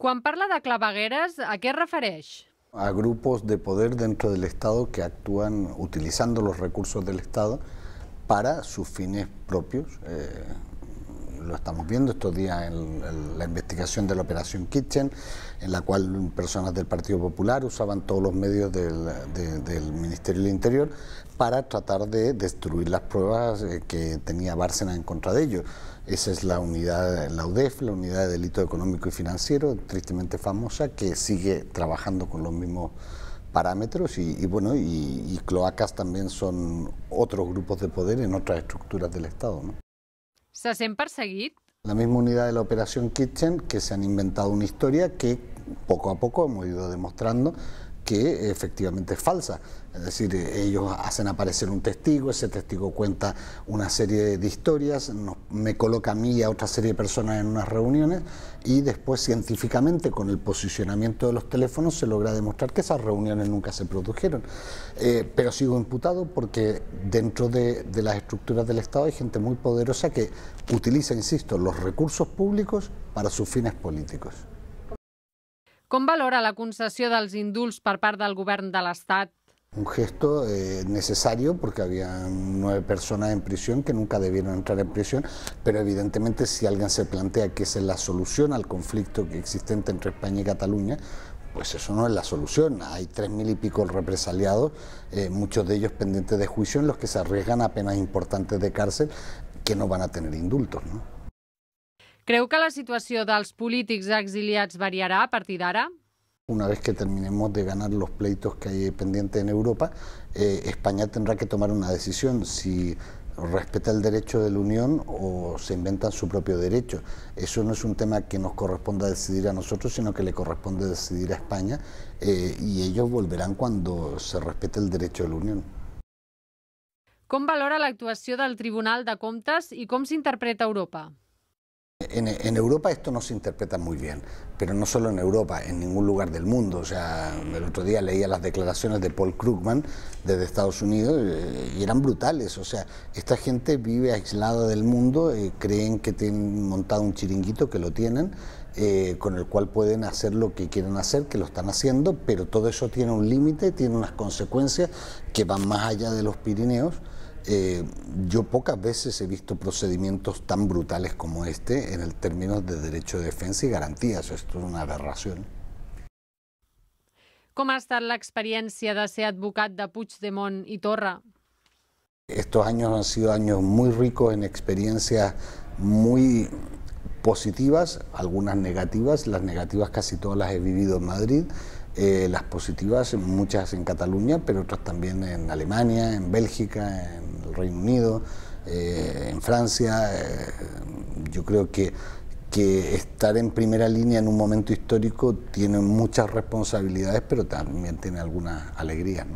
Juan parla de clavagueras, a qué es A grupos de poder dentro del Estado que actúan utilizando los recursos del Estado para sus fines propios, eh, lo estamos viendo estos días en, la investigación de la Operación Kitchen, en la cual personas del Partido Popular usaban todos los medios del, Ministerio del Interior para tratar de destruir las pruebas eh, que tenía Bárcena en contra de ellos. Esa es la unidad, la UDEF, la Unidad de Delito Económico y Financiero, tristemente famosa, que sigue trabajando con los mismos parámetros y, bueno cloacas también son otros grupos de poder en otras estructuras del Estado. ¿no? Se La misma unidad de la Operación Kitchen que se han inventado una historia que poco a poco hemos ido demostrando que efectivamente es falsa. Es decir, eh, ellos hacen aparecer un testigo, ese testigo cuenta una serie de historias, me coloca a mí y a otra serie de personas en unas reuniones y después científicamente con el posicionamiento de los teléfonos se logra demostrar que esas reuniones nunca se produjeron. Eh, pero sigo imputado porque dentro de, de las estructuras del Estado hay gente muy poderosa que utiliza, insisto, los recursos públicos para sus fines políticos valor a la de los indults por parte del gobierno de Estado? Un gesto eh, necesario porque había nueve personas en prisión que nunca debieron entrar en prisión, pero evidentemente si alguien se plantea que esa es la solución al conflicto que existente entre España y Cataluña, pues eso no es la solución. Hay tres mil y pico represaliados, eh, muchos de ellos pendientes de juicio, en los que se arriesgan a penas importantes de cárcel que no van a tener indultos. ¿no? Creu que la situació dels polítics exiliats variará a partir de ahora? Una vez que terminemos de ganar los pleitos que hay pendientes en Europa, eh, España tendrá que tomar una decisión si respeta el derecho de la Unión o se inventan su propio derecho. Eso no es un tema que nos corresponda decidir a nosotros, sino que le corresponde decidir a España eh, y ellos volverán cuando se respete el derecho de la Unión. Com valora l'actuació del Tribunal de Comptes i com s'interpreta Europa? en, Europa esto no se interpreta muy bien, pero no solo en Europa, en ningún lugar del mundo. O sea, el otro día leía las declaraciones de Paul Krugman desde Estados Unidos eh, y eran brutales. O sea, esta gente vive aislada del mundo, eh, creen que tienen montado un chiringuito, que lo tienen, eh, con el cual pueden hacer lo que quieren hacer, que lo están haciendo, pero todo eso tiene un límite, tiene unas consecuencias que van más allá de los Pirineos. Eh, yo pocas veces he visto procedimientos tan brutales como este en el término de derecho de defensa y garantías. Esto es una aberración. ¿Cómo ha estado la experiencia de ser abogado de Puigdemont y Torra? Estos años han sido años muy ricos en experiencias muy positivas, algunas negativas, las negativas casi todas las he vivido en Madrid, eh, las positivas, muchas en Cataluña, pero otras también en Alemania, en Bélgica, en el Reino Unido, eh, en Francia. Eh, yo creo que, estar en primera línea en un momento histórico tiene muchas responsabilidades, pero también tiene algunas alegrías.